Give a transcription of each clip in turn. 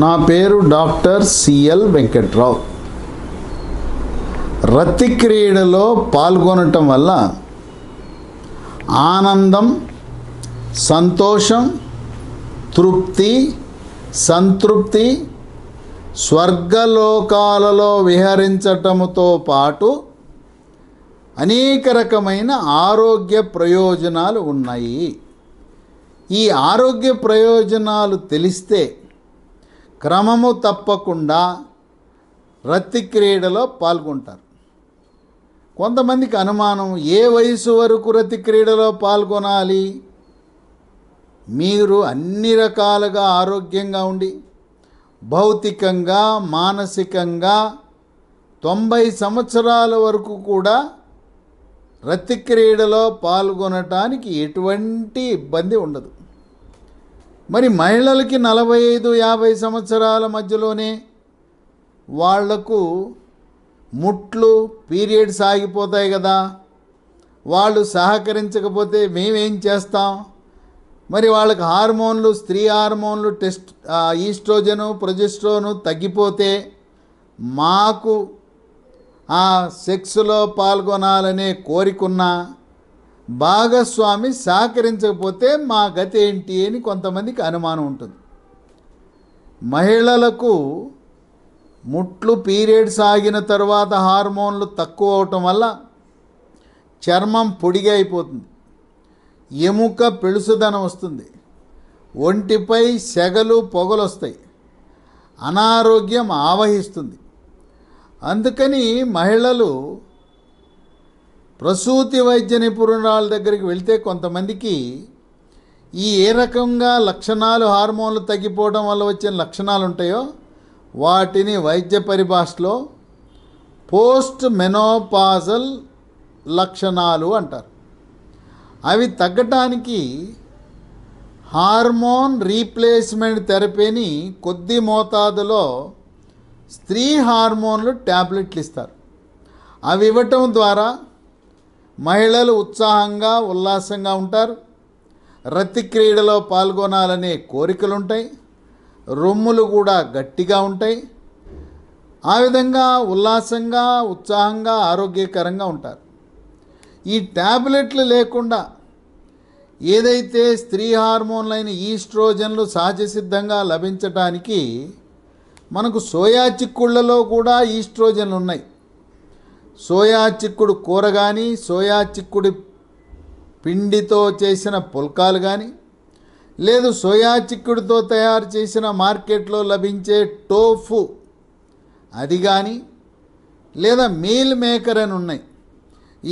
నా పేరు doctor CL Venkatrao రత్తి క్రీడలో పాల్గొనటం వల్ల ఆనందం సంతోషం తృప్తి సంతృప్తి స్వర్గలోకాలలో విహరించటముతో పాటు అనేక రకమైన ఆరోగ్య ప్రయోజనాలు ఉన్నాయి ఈ ఆరోగ్య ప్రయోజనాలు తెలిస్తే క్రమము తప్పకుండా రత్తి క్రీడలో పాల్గొంటారు కొంతమందికి అనుమానం ఏ వయసు వరకు రతి క్రీడలో పాల్గొనాలి మీరు అన్ని రకాలుగా ఆరోగ్యంగా ఉండి భౌతికంగా మానసికంగా తొంభై సంవత్సరాల వరకు కూడా రతి క్రీడలో పాల్గొనటానికి ఎటువంటి ఇబ్బంది ఉండదు మరి మహిళలకి నలభై ఐదు యాభై సంవత్సరాల మధ్యలోనే వాళ్లకు ముట్లు పీరియడ్స్ ఆగిపోతాయి కదా వాళ్ళు సహకరించకపోతే మేమేం చేస్తాం మరి వాళ్ళకి హార్మోన్లు స్త్రీ హార్మోన్లు టెస్ట్ ఈస్ట్రోజను ప్రొజెస్ట్రోను తగ్గిపోతే మాకు ఆ సెక్స్లో పాల్గొనాలనే కోరికున్నా భాగస్వామి సహకరించకపోతే మా గతి ఏంటి అని కొంతమందికి అనుమానం ఉంటుంది మహిళలకు ముట్లు పీరియడ్స్ ఆగిన తర్వాత హార్మోన్లు తక్కువ అవటం వల్ల చర్మం పొడిగా అయిపోతుంది ఎముక పెళుసుదనం వస్తుంది ఒంటిపై సెగలు పొగలు వస్తాయి అనారోగ్యం ఆవహిస్తుంది అందుకని మహిళలు ప్రసూతి వైద్య నిపుణురాల దగ్గరికి వెళ్తే కొంతమందికి ఈ ఏ రకంగా లక్షణాలు హార్మోన్లు తగ్గిపోవడం వల్ల వచ్చిన లక్షణాలు ఉంటాయో వాటిని వైద్య పరిభాషలో పోస్ట్ మెనోపాజల్ లక్షణాలు అంటారు అవి తగ్గటానికి హార్మోన్ రీప్లేస్మెంట్ థెరపీని కొద్ది మోతాదులో స్త్రీ హార్మోన్లు ట్యాబ్లెట్లు ఇస్తారు అవి ఇవ్వటం ద్వారా మహిళలు ఉత్సాహంగా ఉల్లాసంగా ఉంటారు రతి క్రీడలో పాల్గొనాలనే కోరికలుంటాయి రొమ్ములు కూడా గట్టిగా ఉంటాయి ఆ విధంగా ఉల్లాసంగా ఉత్సాహంగా ఆరోగ్యకరంగా ఉంటారు ఈ ట్యాబ్లెట్లు లేకుండా ఏదైతే స్త్రీ హార్మోన్లైన ఈస్ట్రోజన్లు సహజ సిద్ధంగా లభించటానికి మనకు సోయా చిక్కుళ్ళలో కూడా ఈస్ట్రోజన్లు ఉన్నాయి సోయా చిక్కుడు కూర కానీ సోయా చిక్కుడి పిండితో చేసిన పుల్కాలు కానీ లేదు సోయా చిక్కుడితో తయారు చేసిన మార్కెట్లో లభించే టోఫు అది కానీ లేదా మీల్ మేకర్ అని ఉన్నాయి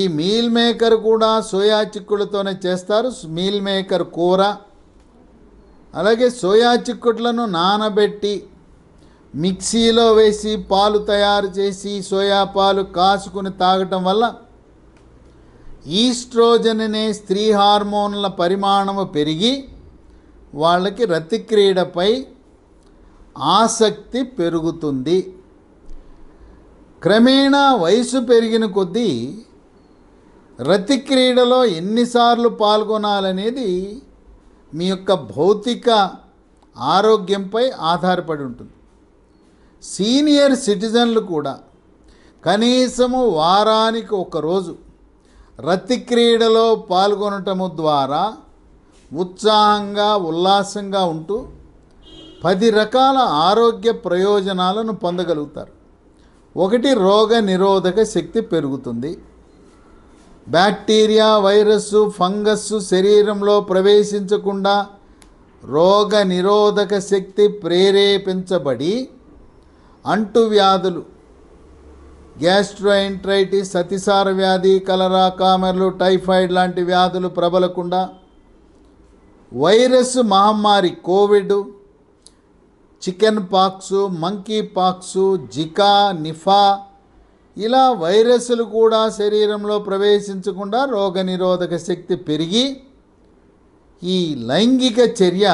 ఈ మీల్ మేకర్ కూడా సోయా చిక్కుడుతోనే చేస్తారు మీల్ మేకర్ కూర అలాగే సోయా చిక్కుడులను నానబెట్టి మిక్సీలో వేసి పాలు తయారు చేసి సోయా పాలు కాచుకుని తాగటం వల్ల ఈస్ట్రోజన్ అనే స్త్రీ హార్మోన్ల పరిమాణము పెరిగి వాళ్ళకి రతిక్రీడపై ఆసక్తి పెరుగుతుంది క్రమేణా వయసు పెరిగిన కొద్దీ రతిక్రీడలో ఎన్నిసార్లు పాల్గొనాలనేది మీ యొక్క భౌతిక ఆరోగ్యంపై ఆధారపడి ఉంటుంది సీనియర్ సిటిజన్లు కూడా కనీసము వారానికి ఒకరోజు రతి క్రీడలో పాల్గొనటము ద్వారా ఉత్సాహంగా ఉల్లాసంగా ఉంటూ పది రకాల ఆరోగ్య ప్రయోజనాలను పొందగలుగుతారు ఒకటి రోగ నిరోధక శక్తి పెరుగుతుంది బ్యాక్టీరియా వైరస్ ఫంగస్ శరీరంలో ప్రవేశించకుండా రోగ నిరోధక శక్తి ప్రేరేపించబడి అంటు వ్యాధులు గ్యాస్ట్రోఎంట్రైటిస్ సతిసార వ్యాధి కలరా కామెర్లు టైఫాయిడ్ లాంటి వ్యాధులు ప్రబలకుండా వైరస్ మహమ్మారి covid chicken pox monkey pox Zika Nipah ఇలా వైరస్లు కూడా శరీరంలో ప్రవేశించకుండా రోగనిరోధక శక్తి పెరిగి ఈ లైంగిక చర్య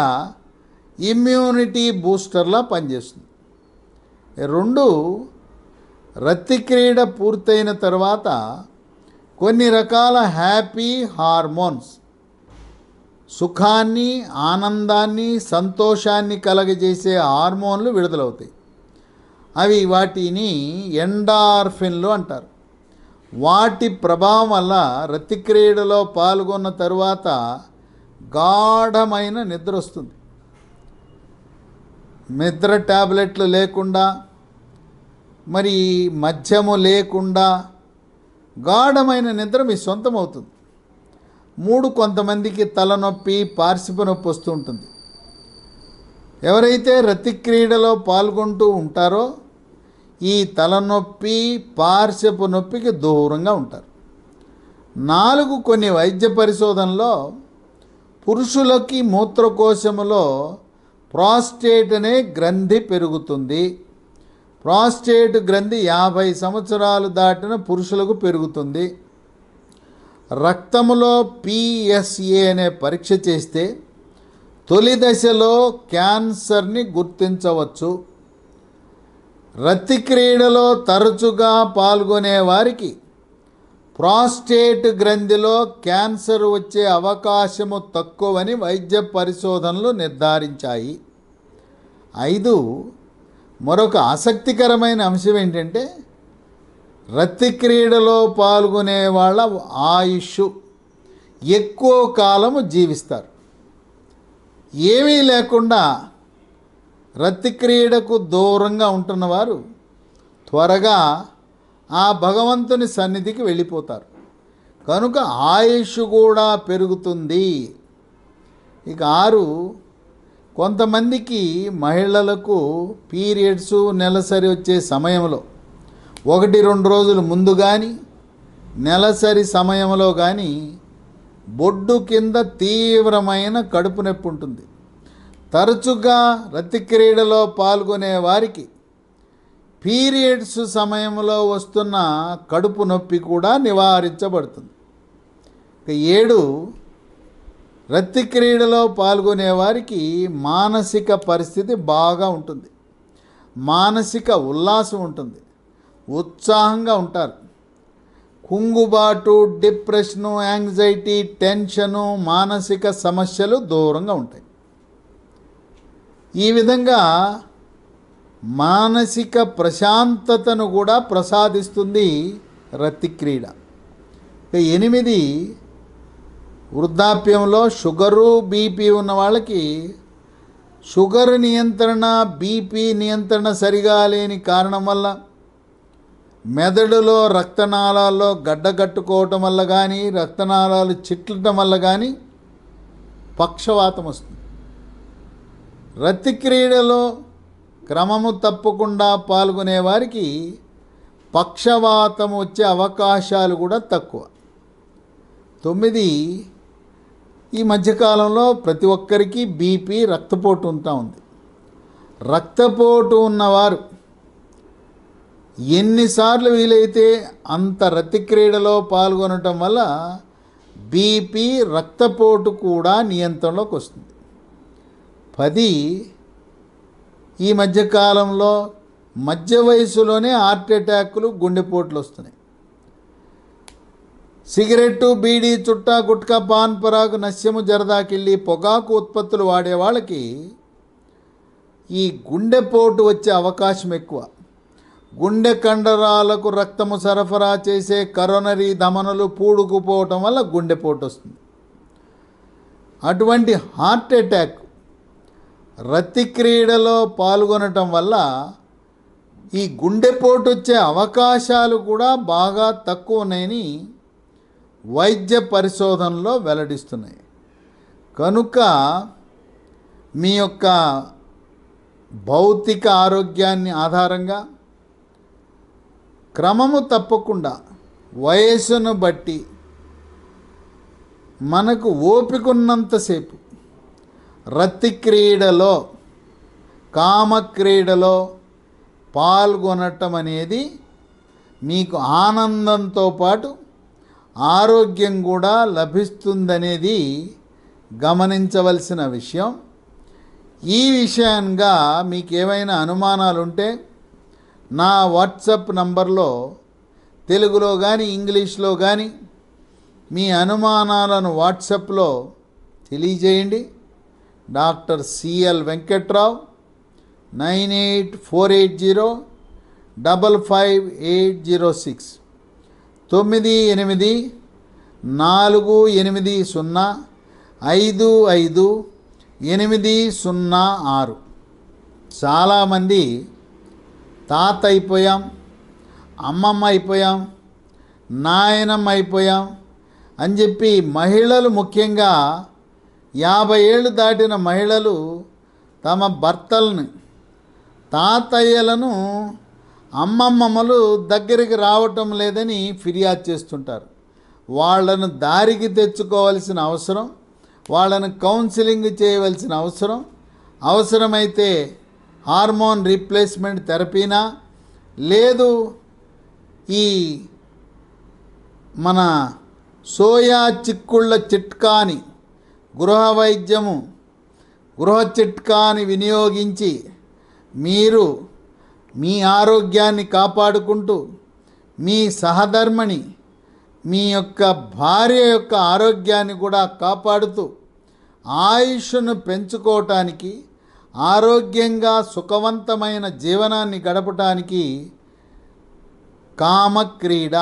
ఇమ్యూనిటీ బూస్టర్లా పనిచేస్తుంది రెండు రత్తి క్రీడ పూర్తయిన తర్వాత కొన్ని రకాల హ్యాపీ హార్మోన్స్ సుఖాన్ని ఆనందాన్ని సంతోషాన్ని కలగజేసే హార్మోన్లు విడుదలవుతాయి అవి వాటిని ఎండార్ఫిన్లు అంటారు వాటి ప్రభావం వల్ల రతిక్రీడలో పాల్గొన్న తరువాత గాఢమైన నిద్ర వస్తుంది నిద్ర ట్యాబ్లెట్లు లేకుండా మరి మద్యము లేకుండా గాఢమైన నిద్ర మీ సొంతం అవుతుంది మూడు కొంతమందికి తలనొప్పి పార్శిప నొప్పి వస్తూ ఉంటుంది ఎవరైతే రతిక్రీడలో పాల్గొంటూ ఉంటారో ఈ తలనొప్పి పార్శపు నొప్పికి దూరంగా ఉంటారు నాలుగు కొన్ని వైద్య పరిశోధనలో పురుషులకి మూత్రకోశములో ప్రాస్టేట్ అనే గ్రంథి పెరుగుతుంది ప్రాస్టేట్ గ్రంథి యాభై సంవత్సరాలు దాటిన పురుషులకు పెరుగుతుంది రక్తములో పిఎస్ఏ అనే పరీక్ష చేస్తే తొలి దశలో క్యాన్సర్ని గుర్తించవచ్చు రతి క్రీడలో తరచుగా పాల్గొనే వారికి ప్రాస్టేట్ గ్రంథిలో క్యాన్సర్ వచ్చే అవకాశము తక్కువని వైద్య పరిశోధనలు నిర్ధారించాయి ఐదు మరొక ఆసక్తికరమైన అంశం ఏంటంటే రతి క్రీడలో పాల్గొనే వాళ్ళ ఆయుష్ ఎక్కువ కాలము జీవిస్తారు ఏమీ లేకుండా రతి క్రీడకు దూరంగా ఉంటున్నవారు త్వరగా ఆ భగవంతుని సన్నిధికి వెళ్ళిపోతారు కనుక ఆయుష్ కూడా పెరుగుతుంది ఇక ఆరు కొంతమందికి మహిళలకు పీరియడ్స్ నెలసరి వచ్చే సమయంలో ఒకటి రెండు రోజులు ముందు కానీ నెలసరి సమయంలో కానీ బొడ్డు కింద తీవ్రమైన కడుపు నొప్పి ఉంటుంది తరచుగా రతిక్రీడలో పాల్గొనే వారికి పీరియడ్స్ సమయంలో వస్తున్న కడుపు నొప్పి కూడా నివారించబడుతుంది ఏడు రత్తి క్రీడలో పాల్గొనేవారికి మానసిక పరిస్థితి బాగా ఉంటుంది మానసిక ఉల్లాసం ఉంటుంది ఉత్సాహంగా ఉంటారు కుంగుబాటు డిప్రెషను యాంగ్జైటీ టెన్షను మానసిక సమస్యలు దూరంగా ఉంటాయి ఈ విధంగా మానసిక ప్రశాంతతను కూడా ప్రసాదిస్తుంది రత్తి క్రీడ ఎనిమిది వృద్ధాప్యంలో షుగరు బీపీ ఉన్న వాళ్ళకి షుగర్ నియంత్రణ బీపీ నియంత్రణ సరిగా లేని కారణం వల్ల మెదడులో రక్తనాళాల్లో గడ్డ కట్టుకోవటం వల్ల కానీ రక్తనాళాలు చిట్లటం వల్ల కానీ పక్షవాతం వస్తుంది రత్తి క్రీడలో క్రమము తప్పకుండా పాల్గొనేవారికి పక్షవాతం వచ్చే అవకాశాలు కూడా తక్కువ తొమ్మిది ఈ మధ్యకాలంలో ప్రతి ఒక్కరికి బీపీ రక్తపోటు ఉంటా ఉంది రక్తపోటు ఉన్నవారు ఎన్నిసార్లు వీలైతే అంత రతి క్రీడలో పాల్గొనటం వల్ల బీపీ రక్తపోటు కూడా నియంత్రణలోకి వస్తుంది పది ఈ మధ్యకాలంలో మధ్య వయసులోనే హార్ట్ అటాక్లు గుండెపోట్లు వస్తున్నాయి సిగరెట్టు బీడీ చుట్ట గుట్కా పాన్ పరాగు నస్యము జరదాకెళ్ళి పొగాకు ఉత్పత్తులు వాడే వాళ్ళకి ఈ గుండెపోటు వచ్చే అవకాశం ఎక్కువ గుండె కండరాలకు రక్తము సరఫరా చేసే కరోనరీ ధమనులు పూడుకుపోవటం వల్ల గుండెపోటు వస్తుంది అటువంటి హార్ట్ అటాక్ రతి క్రీడలో పాల్గొనటం వల్ల ఈ గుండెపోటు వచ్చే అవకాశాలు కూడా బాగా తక్కువనని వైద్య పరిశోధనలో వెల్లడిస్తున్నాయి కనుక మీ యొక్క భౌతిక ఆరోగ్యాన్ని ఆధారంగా క్రమము తప్పకుండా వయస్సును బట్టి మనకు ఓపికన్నంతసేపు రతి క్రీడలో కామక్రీడలో పాల్గొనటం అనేది మీకు ఆనందంతో పాటు ఆరోగ్యం కూడా లభిస్తుందనేది గమనించవలసిన విషయం ఈ విషయంగా మీకు ఏమైనా ఉంటే నా వాట్సప్ నంబర్లో తెలుగులో కానీ ఇంగ్లీష్లో కానీ మీ అనుమానాలను వాట్సప్లో తెలియజేయండి doctor CL Venkatrao nine eight four eight zero double five eight zero six తొమ్మిది ఎనిమిది నాలుగు ఎనిమిది సున్నా ఐదు ఐదు ఎనిమిది సున్నా ఆరు చాలామంది తాత అయిపోయాం అమ్మమ్మ అయిపోయాం నాయనమ్మ అయిపోయాం అని చెప్పి మహిళలు ముఖ్యంగా యాభై ఏళ్ళు దాటిన మహిళలు తమ భర్తల్ని తాతయ్యలను అమ్మమ్మమ్మలు దగ్గరికి రావటం లేదని ఫిర్యాదు చేస్తుంటారు వాళ్ళను దారికి తెచ్చుకోవాల్సిన అవసరం వాళ్ళను కౌన్సిలింగ్ చేయవలసిన అవసరం అవసరమైతే హార్మోన్ రీప్లేస్మెంట్ థెరపీనా లేదు ఈ మన సోయా చిక్కుళ్ళ చిట్కాని గృహ వైద్యము గృహ చిట్కాని వినియోగించి మీరు మీ ఆరోగ్యాన్ని కాపాడుకుంటూ మీ సహధర్మణి మీ యొక్క భార్య యొక్క ఆరోగ్యాన్ని కూడా కాపాడుతూ ఆయుష్ను పెంచుకోవటానికి ఆరోగ్యంగా సుఖవంతమైన జీవనాన్ని గడపటానికి కామక్రీడ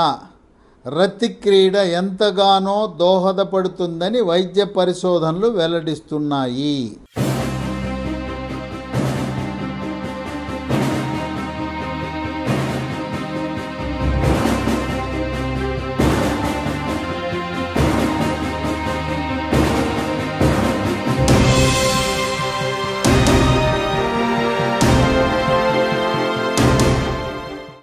రతి క్రీడ ఎంతగానో దోహదపడుతుందని వైద్య పరిశోధనలు వెల్లడిస్తున్నాయి